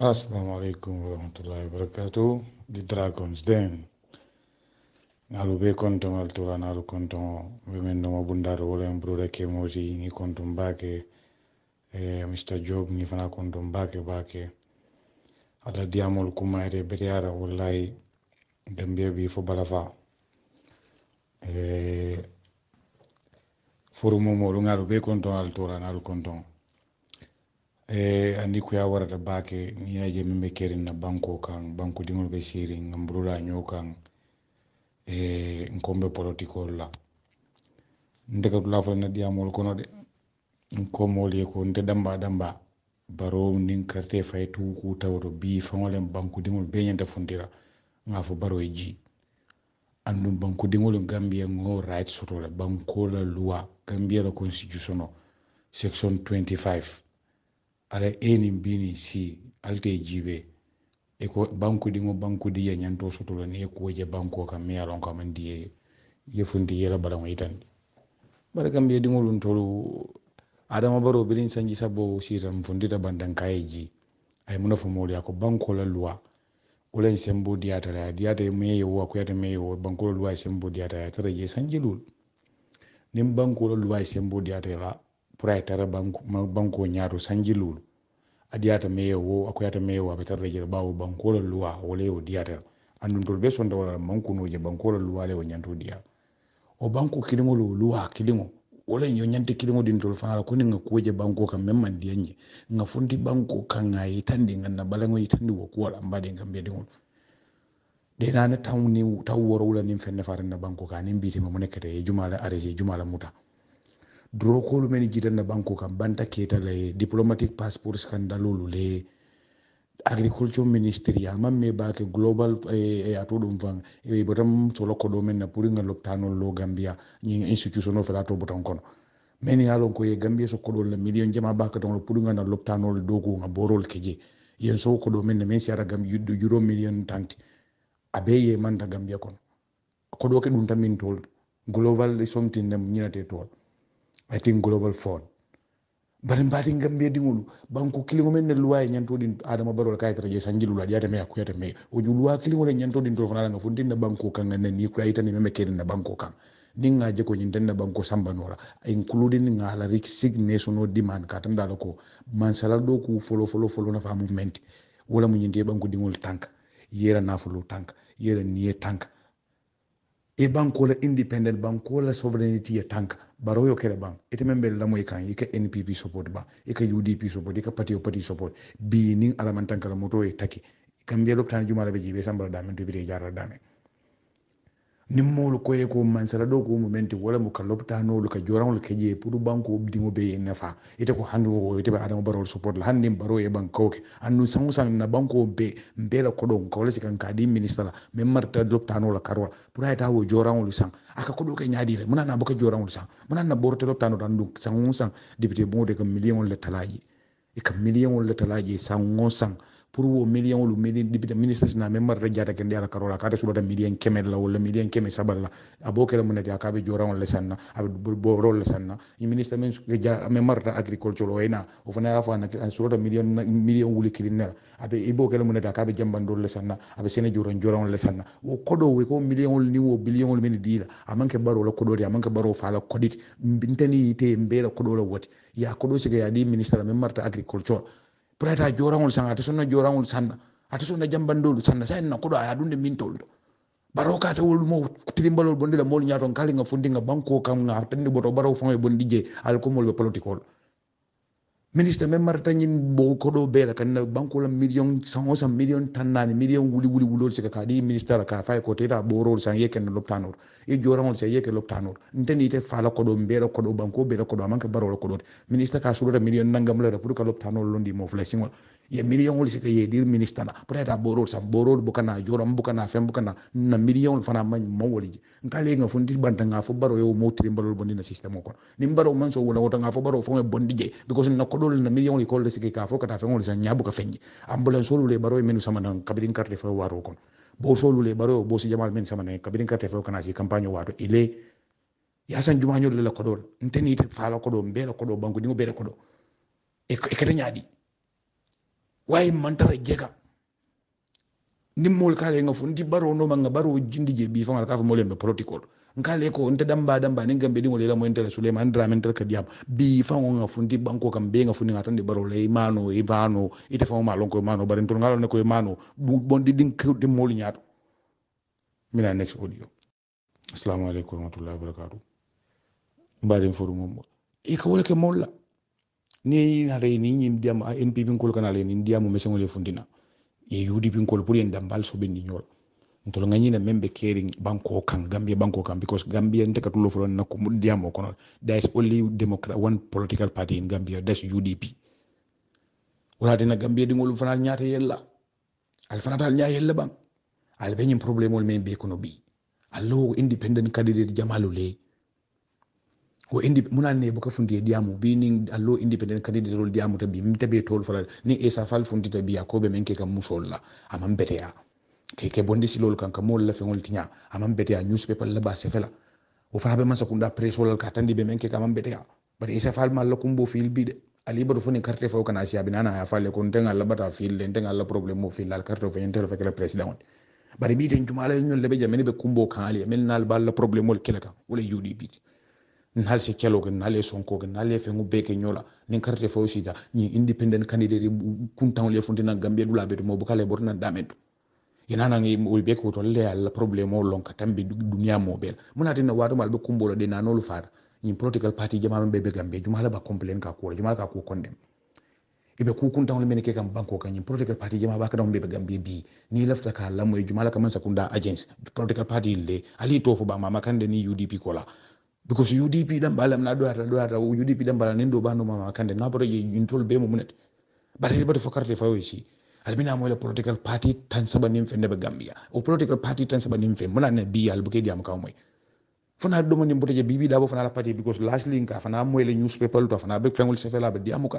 Assalamu alaikum warahmatullahi wabarakatuh di Dragons Den nalu be konton al tura nalu konton be no bundar wala en brure ke moji ni konton bake e, Mr Job ni fana konton bake bake ala diamol kuma ere beriara wallahi dembe bi fo balafa eh, forumo mo ngalu be konton al tura nalu konton e eh, andi ko ya baake ni ya je min ɓe kerinna banko kan banko ɗiŋol ɓe siri gam burula ño kan e eh, komɓe politikol la ndeka ka tula fana ɗiyamol kono de ko moolu ye ko nte damba damba baro niŋ karte faye tu ku bi bii faŋolen bankudiŋolu bee ñanta funtira ŋa fo baro ye jii andum bankudiŋolu gambia ngo right soto le banko la luwa gambia la constitution no section 25 ala a nin b nin c e ko bankudi ŋo bankudi ye ñanto e e sotola e ni ye kuwo je banko kan miŋ ye a loŋ ko a di ye ye funti yela balaŋo yitandi bari kam ye diŋolu ntolu adama baro biriŋ sanji sabo siita nfuntita bantaŋ ka ye ji a ye muna fo moolu ko banko la luwa wo leŋ sembo diyata la a diyata muŋ ye yewo a kuyata muŋ ye yewo banko la luwa ye sembo diyata la a ye sanji luulu niŋ banko la luwa ye sembo diyata la pura e tara banko ñaato sanjilulu adiyata meye wo akoyata meye wo aɓe tarata jeta ɓawo bankola luwa wala yo diyatata andum tol ɓe sonta wala mankunoje bankola luwa le o ñanto diya o banko kiliŋol o luwa kiliŋo wala yo ñante kiliŋo din tol fanala koni ŋa kuwoje banko kam men man diya ñe ŋa banko kan ŋa yitandi ŋanna balaŋo yitandi wo kuwol ambaɗen kam mbiyadiŋol denane taw ni taw woro wula nin fenne farenna banko ka nin bitima mu nekkete e jumala arrégé muta durokolu men jitanna banko kam banta ketala e diplomatic passport scandalolu le agriculture ministry amam me bake global e eh, eh, ato ɗum fan e eh, botan solo ko ɗo men na pour ngal loptanol lo gambia ñin institution o felato botan kono men yalon ko ye gambia so koɗol la million jama baka tan pour ngal na loptanol do ko nga borol keje yen so ko ɗo men na men siara gam yuddo juro million tanti abe ye manta gambia kono ko ke ɗum tan min tol global something nem ñinate tol atin global fund bari mbatin gambe dingulu banku kilingo men ne luwaye nyanto din adama barol kay tara je sanjilu la jate me akuyata me o juluwa kilingo le nyanto din tofana nga fundin na banku kan ne ni ku ayita ni meme kelen na banku kan din nga je ko nyinten na banku samba nora including nga la risk signation no demand ka tan dalo man sala do ku folo folo folo na famu menti wala mu nyinde banku dingul tank yera na folo tank yera niye tank i bankola independent bankola sovereignty ya tanka baro yo kere ban ite men bel lamoy kan ike npp support ba ike udp support ike party party support bi nin alaman tanka la moto e taki kambe lokta juma la be jibe sambal da men to bi jarra da men ni moolu ko ye ko mansala do ko mumenti wala mu ka lopitaanolu ka joraŋolu ke jee pour banko diŋo be ye ite ko hanni wo ite be adama support la hanni baro ye bankawo ke annu saŋo saŋ na banko be mbe la kodo nka wala sikan ka di minista la meŋ marita lopitaano la karo la pour ayeta wo joraŋolu saŋ a ka kodo ke ñaadi le muna na boka joraŋolu saŋ muna na borte lopitaano tan du saŋo saŋ député boŋo de ka million le tala e ka million ta laje sango sang pour wo million lu million dibita ministre na member re jata kendi ala karola kata sulata million kemel la wala million keme sabal la abo kala munati akabe jora wala sanna abe bo rol sanna i ministre men ke ja member ta agriculture lo ena o fana afa na sulata million million wuli kilinna abe ibo kala munati akabe jamban dol sanna abe sene jora jora wala sanna wo kodo we ko million ni wo billion men dila ke baro la kodo ri ke baro la kodit ntani te mbela kodo la wati ya kodo siga ya di ministre member ta agriculture agriculture prata jorangol sanga ate sonna jorangol sanna ate sonna jambandolu sanna sa enna koɗo aya ɗumde min tolɗo barawo kate wolmo tirimbalol bonde la mol ñaton kalinga fundinga banko kam ga tandi boto barawo fanga bondi je alkomol ɓe politique ol ministre men marata ñin ko do be la kanina banko la million 100 sa million tannani million wuli wuli wulol sika kadi ministre la ka fay ko te teta borol san yeke no loptanor e se sa yeke loptanor nteni te fala ko do be la ko do banko be la ko do manka barol ko do ministre ka sulu million nangam la pour ka loptanor londi mo fle singol ye million wol sika ye dir ministre na pour eta borol sam borol bukana bu kana fem bu kana na million fana man mo woli ngale nga fundi banta nga fo baro yo mo tri bondi na system ko ni baro man so wala wota nga fo baro fo me bondi je because na ko dole na million li kolle sigi ka fo kata feŋol sa ñabuka feñje ambulance olu le baro menu sama nan kabirin carte fo waro kon bo olu le bo si jamal men sama nan kabirin carte fo kana si campagne waro ile ya san juma nyol le ko dol nteni te fa la ko do be la ko do banko dingo be la ko do e, e kete ñaaɗi waye tara jega nimmol kale nga fu ndi baro no ma nga baro jindije bi fa fo ngata ka fo molemɓe be protocole nkale nte damba damba ninga mbedi ngole la moyentele Suleiman ndra mentel kadiam bi fango nga fundi banko kam be nga fundi ngatande barole imano imano ite fango ma lonko imano bare ntor ngalo ne ko imano bondi din ko de moli nyaato mina next audio assalamu alaikum warahmatullahi wabarakatuh mbade forum mo e ko wala ke molla ni na re ni nyim diam a npp ngol kana ni diam mesengole fundina e yudi binkol pour en dambal so bendi nyol ntolo nga ñine même banko kan gambia banko kan because gambia nte katulo fulo na ko diamo kono there is only democrat one political party in gambia that's udp wala dina gambia di ngol fanal ñaata yella al fanatal ñaa yella bang al beñim problème wol men be kono bi allo independent candidate jamalu ko indi muna ne buka fundi diamu bi ni allo independent candidate rol diamu tabi mtabe tol fala ni esa fal fundi tabi ko be men ke kam musolla amam beteya keke bondi silol kanka mol la feŋol tiña aman beteya newspaper la ba sefela wo fana be man sakunda presolal ka tandi be men keke aman beteya bari isafal e mal la kumbo fil bi de ali bado foni carte fo kana siya binana ya fale ko ntenga la bata fil le ntenga la problem mo fil la carte fo entero fe kala president bari e bi den jumala ñol e lebe jamen be kumbo kan ali men nal bal la problem mol kele wala yudi bi nal se kelo ko nal son ko nal fe ngu beke ñola ni carte fo sida ni independent candidate kun le fontina gambia dula be mo bu kale borna damentu inanang wol be koto le alla problème o lonka tambe duniya mobel munatinna wato mal be kumbolo de nanolu fata ni political party jama be be gambe juma la ba complain ka ko juma ka ko kondem ibe ku kun tawle ke kam banko ka ni political party jama ba ka dum be be gambe bi ni lafta ka la moy juma la ka man sakunda agence political party le ali tofu ba mama kande ni UDP kola because UDP dam balam na do ata do ata UDP dam balam ni do banu mama kande na yi ntol be mo munet bare ba to fokarte fawo si alibinamwele political party tansaba nimfe ndebe gambia o political party tansaba nimfe mona ne bi albukedi amkawmoy fana ɗomo ni mboteje bibi ɗabo fana ala pati because lastly nka fana moyle newspaper to fana be fengol sefela be diamuka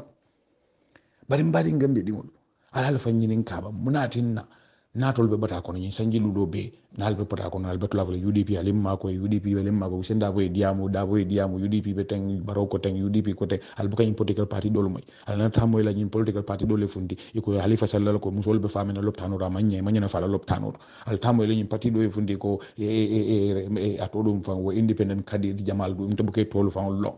bari mbari ngambe ɗiwol ala alfa ñinin kaba munatinna natol be bata kono ñin sanji ɗuɗo be nal be ɓata kono nal ɓe tolafole udp ma ko udp ma ko senda boy diamu da boy diamu udp be teng baro ko teng udp ko ten albo kañum political party ɗol moy al na tam moy la ñin political party ɗole fundi iko halifa sallal ko musol ɓe famina ra a maña na fala lop tanu al tam moy la ñin parti ɗo fundi ko e e e atodum fan wo independent kadi jamal ɗum toɓo ke tolu fan lo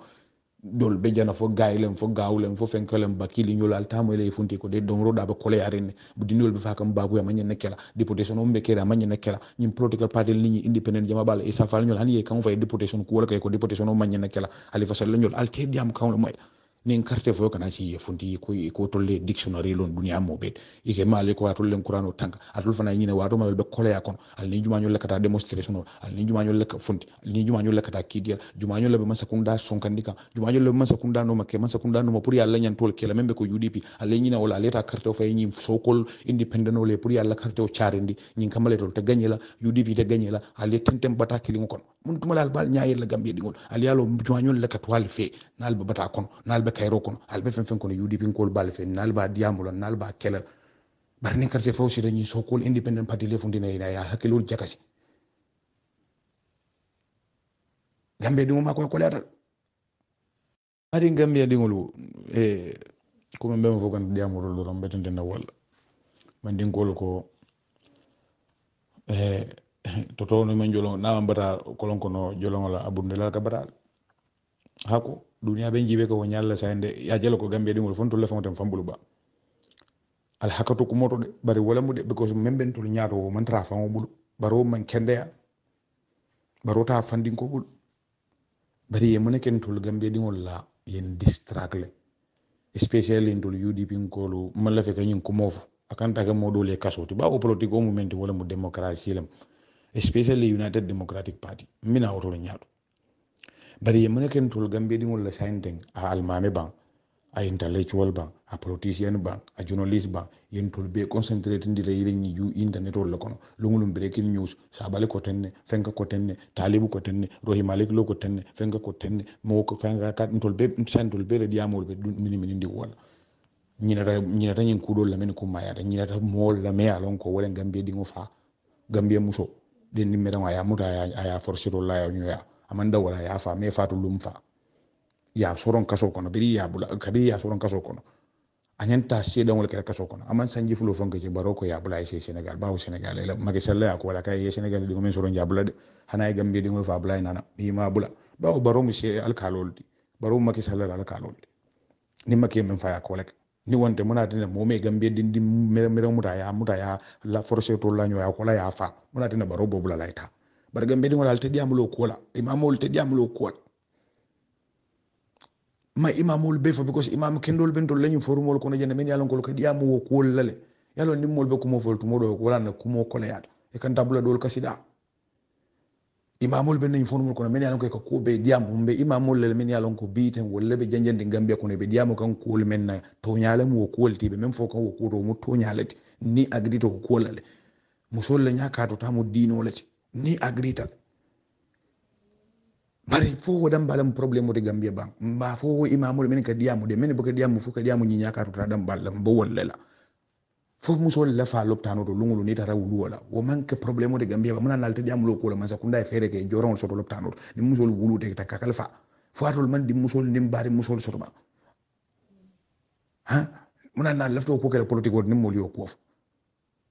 dol be jana fo gaylem fo gawlem fo fenkelem bakili ñol al tamo ele funti ko de don roda ba kole ne bu dinol be fakam babu ma ñen kela deportation on be kera ma ñen kela ñim political party ni ñi independent jama bal isa fal ñol han ye kan fay deputation ko wala kay ko deputation on ma ñen kela ali fasal ñol al te diam kan moy nin karte fo kana si ye funti ko ko tolle dictionary lon dunia mo be ike male ko len qur'an o tanka atol fana nyine wato ma be kole ya kono al ni juma le kata demonstration al ni juma le ka fundi al ni juma le kata kidia juma le be masa kunda son kandika juma le be masa kunda no make masa kunda no pour yalla alla nyan tol kela membe ko udp al ni nyine wala leta karte fo nyim sokol independent ole pour yalla karte o charendi nyin kamale tol te ganyela udp te ganyela al ni tentem bata kilingo kono mun tumala bal nyaayel la gambie dingol al yalo juma le ka twal fe nal be bata kon nal be kayro kono hal be fen fen kono UDP ko bal fen nal ba diamul nal ba kelal bar ni carte fawsi dañi so kol independent party le fundina ina ya hakilul jakasi gambe dum ma ko ko leta ari gambe ya dingol e ko men be fogan diamul do rombe betente na wala man dingol ko e toto no men jolo na mbata kolon kono jolo la abundela la ka batal hako duniya ɓe jiiɓe ko ko ñalla sa hende ya jalo ko gambia ɗingol fon tolle fonten fambulu ba alhaka to kumoto ɗe bari walamu ɗe because men ɓen tol ñaatowo man tara fanwo ɓuulu baro man kendeya baro ta fandinko ɓuulu bari ye mune ken tol gambia ɗingol la yen distracle especially en tol udp nkolu mallafe kañin kumofo akantake moɗol e kasoti ɓawo politique o mumenti walamu démocratie lam especially united democratic party mina wotolo ñaato bari yemmene ken tol gambe ɗi la saynten a almame ban a intellectual ban a politicien ban a journalist ban yen tol be concentré tindira yireñi ju internet walla kono longolum breaking news sabale ko tenne fenka ko tenne talibu ko tenne rohi malik lo ko tenne fenka ko tenne mo ko fenka ka tol be san be redi amol be mini mini ndi wala ñinata ñinata ñin kuɗol lamen ko mayata ñinata mool lame alon ko wala gambie ɗigo fa gambie muso ɗen ɗimmeɗan aya muta aya forcétol laya ñoya a man dawala y'a fa me fatu lum fa ya soron kaso kono biri ya bula kabi ya soron kaso kono anyan ta se dan wala kaso kono aman sanji fulo fonke je baroko ya bula ese senegal bawo senegal ila magi salla ko wala kay ye senegal dingo men soron ya bula de hana gambe dingo fa bula nana bi ma bula bawo baro mu se alkaloldi baro maki salla alkaloldi ni maki men fa ya ko wala ni wonte munatene momi gambie dindi mere mere mutaya mutaya la forcé to lañoya kola ya fa munatene baro bobula layta bare ga mbeɗi ngol halteɗiyamol o kuola imamol teɗiyamol o kuola ma imamol be fo because imam kendol ɓen tol leñum forumol kono jande men yalonkol ka ɗiyamu wo kuol lale yalo ndimmol ɓe kumo fol tumoɗo o kuolanna kumo koloyata e kan dabula ɗol kasiɗa imamol ɓe nañum forumol kono men yalonko ka kuo ɓe ɗiyam mum ɓe imamol lele men yalonko biiten wolle ɓe janjandi gambia kono ɓe ɗiyamo kan kuol men na toñalemu wo kuoltiɓe même fo kan wo kuoto mu toñalete ni agrito ko kuolale musol le ñakato tamo diinolete ni agrital bari fo wodan balam problème de gambia ban mba fo imamul men ka diamu de men bo ka diamu fo ka diamu nyinya ka tuta dan balam bo wallela fo muso la fa loptano do lungulu ni tara wulu wala wo man ka problème de gambia ba mun nalta diamu lo ko la man sa kunda e fere ke joron so to loptano ni muso wulu de ta kakal fa fo man di muso nim bari muso so ba ha mun nalta lafto ko ka politique ni moliyo ko fa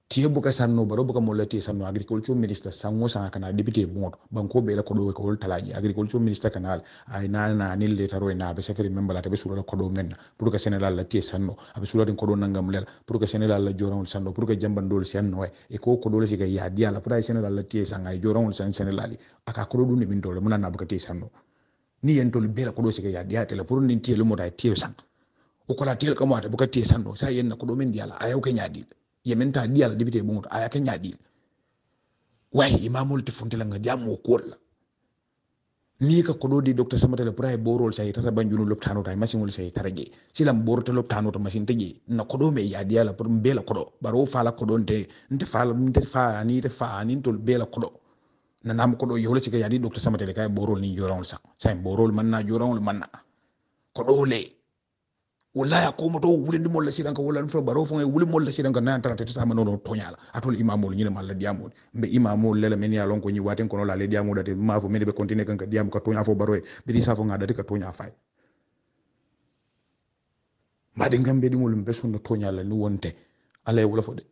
tiye buka sanno baro buka molati sanno agriculture minister sanno sanga kana député bonto banko be la do ko wol talaji agriculture minister kanal ay na na ni le taro na be safari memba la tabe ko do men pour que sénégal la tie sanno abe sura den do nangam lel pour que sénégal la joron sanno pour que jamban dol sanno e ko ko do le sika ya dia la pour ay sénégal la tie sanga ay joran san sénégal aka kodo dun min dol mun na buka tie sanno ni yentol be la kodo sika ya dia tele pour ni tie lu mota tie sanno ko la tie ko mota buka tie sanno sa yen ko do men dia la ayo ke nyadi yementa diyal dibite bungutu aya ke dial wayi imamul tifunte la nga jamoo ko la ni ka ko do di docteur samatele pour ay borol say tata banjunu loptanota ay machine wol sayi tara jee silam borota loptanota machine te jee na do me ya dial pour mbela baro fa la ko do nte nte fala nte fa ani te fa ani ntol bela koɗo nanama koɗo yewle ya di docteur samatele kay borol ni jorawol sak sayi borol man na ko do le wallahi ko mo to wuli ndi molla sidan ko wala fo baro fo wuli molla sidan ko nan tan tata man non tonyala atol imamul nyina la diamul mbé imamul lela men ya lon ko nyi waten ko no la le diamul date ma fo men be continue kan ka diam ka tonya fo baro e bi sa fo nga ngada ka tonya fay ma de mbaɗe gambeɗi ngol mbe sonno toñala ni wonté ala wala fo de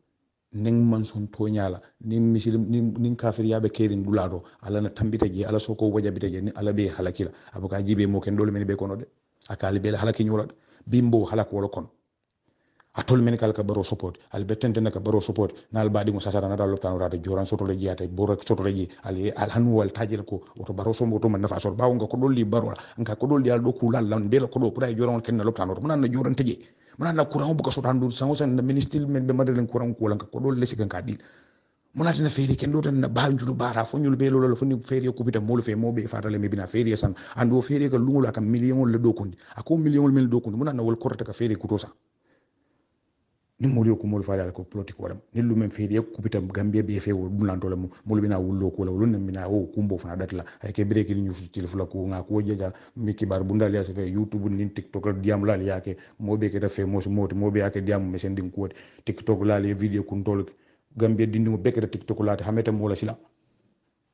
ning man son toñala nin misilim nin kafir ya be kerin dulado ala na tambita je ala soko wajabita je ni ala be halakila abuka jibe mo ken ɗole men be ko no de akali be halaki ñola de bimbo halak wolo kon atol men kal ka baro support al betente na ka baro support nal badi mo sara na dal loptan rata joran soto le jiata bo rek soto le ji al al han wal tajel ko oto baro sombo to man nafa sor baw nga ko doli baro la nga ko doli al doku lal lan bela ko do pura e joran ken na loptan mun na joran teje mun na kuran bu ko sotan dur sango san ministre men be madelen kuran ko lan ka ko doli le sigan dil munatena feere ken ɗotan na baa junu bara fo nyul ɓe lolola fo ni feri ko kupita molu fe mawɓe fatale mi bina feere san ando feri ka lungula ka million ol le dokundi ako million le men le dokundi munatna wol korta ka feri kutosa ni molu yo kumolu faala ko plotik walam ni lu feri ko kupita gambia be fe wol wo ɗumlantola mu molu bina wullo ko wolu nem bina o kumbo fana la ay ke breki ni fi ñuftitili la ko nga ko jeja mi ki kibar bundal yasa fe youtube ni tiktok la la diam diyam laali yaake ke da fe mo mos moti moɓe diam me sen ɗin ko tiktok la laali video kuntolke gambia dindi dindimo ɓekkata tiktok laata hamete mbola sila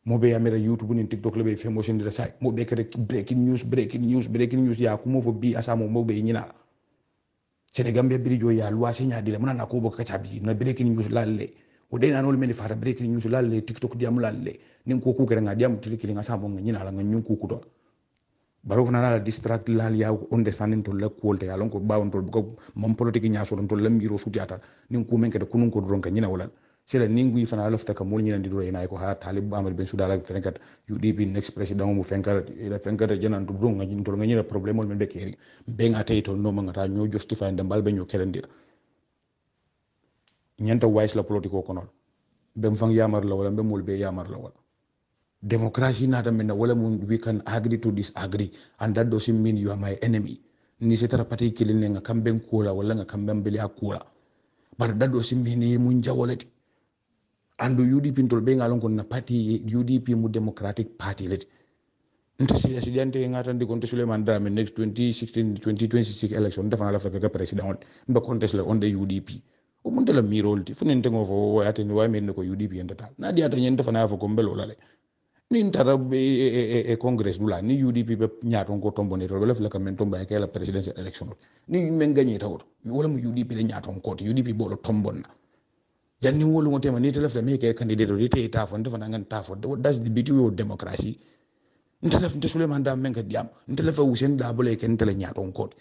mo be yamira youtube ni tiktok le ɓe femo sendira say moɓe kata breaking news breaking news breaking news ya kumo fo bi asamo moɓe ñinala sene gambia birijo ya loi señadila munana kobo kacabi na breaking news lalle o ɗenanol mene fata breaking news lalle tiktok diyam lalle nin ko ku nga kukerega diyam tirikiliga samo ga ñinala ga ku kukutol baro fana la distract lal ya on de sanin to la kuolte ya lon ko bawon to ko mam politique ñaso don to lamiro sutiata nin ku men kede kunun ko don ka ñina wala sela ningu fana ala ka mol ñinandi ɗo ko ha talib amadou ben soudalaɓe fenkat yuɗiɓin ex président mo fenkat ena fenkata jananto ɗo gañin to gañira probléme ol men ɓe keeri mbeŋa tawi toon noma gata ño justifie nde mbalɓe ño kelendira ñanta waysla politique o konol ɓen fan yamar lawol ɓen mol ɓe yamar lawol démocratie nata minna wala mum we can agree to disagree and that doesn't mean you are my enemy ni setara pati kilinne nga kamɓen kuola walla nga kamɓen beli ha kuola but that doesn't mean mun andu udp ntol be ngalon kon na parti udp mu democratic party let nto sila ngata ndi kon to suleiman dame next 2016 2026 election dafa na lafaka ka president mba contest la on the udp o mun dala mirol ti funen tengo fo o ate ni wame ne ko udp en data na dia tan yenda fana fo ko mbelo la le ni ntara e, e, e, e congress dula ni udp be nyaaton ko tombo ne to lafla ka men tomba ka la presidential election ni men gagné tawto wala mu udp le nyaaton ko udp bolo tombo na janni wolu ngote ma ni telef de meke candidate ri te tafo ndefa nangan tafo that's the beauty of democracy ntelef nte suleman da menga diam ntelef usen da bole ken tele nyato ngkot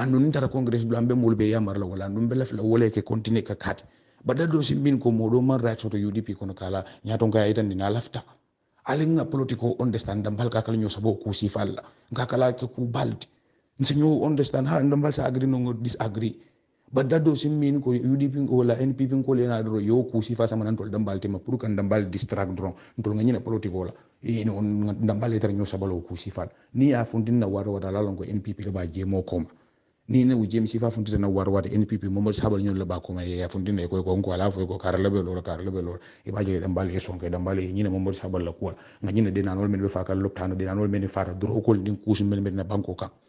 andu ntara congress blambe mulbe yamar la wala andu belef la wole ke continue ka kat bada do min ko modo man right to udp kono kala nyato ka itan dina lafta alinga political understand dambal ka kala nyosabo ku sifalla ngakala ke ku balti nsinyo understand ha dambal sa agri no disagree badda do sim min ko udp wala npp ko lena do yo ku si fa sama nan dambal tema pour kan dambal distract dron ntol ngani na politique wala e no dambal etar nyo sabalo ku si fa ni ya fundin na waro wada lalon ko npp ba je mo koma ni ne wuje mi si fa fundin na waro wada npp mo mo sabal nyo ba koma ya e, fundin na ko ko ko ala fo ko karle be lol karle be lol e ba je dambal e son ko dambal e ni mo mo sabal la ko ngani ne de nanol men be fa kal loptano de nanol men fa dro ko din kusu men men na banko kan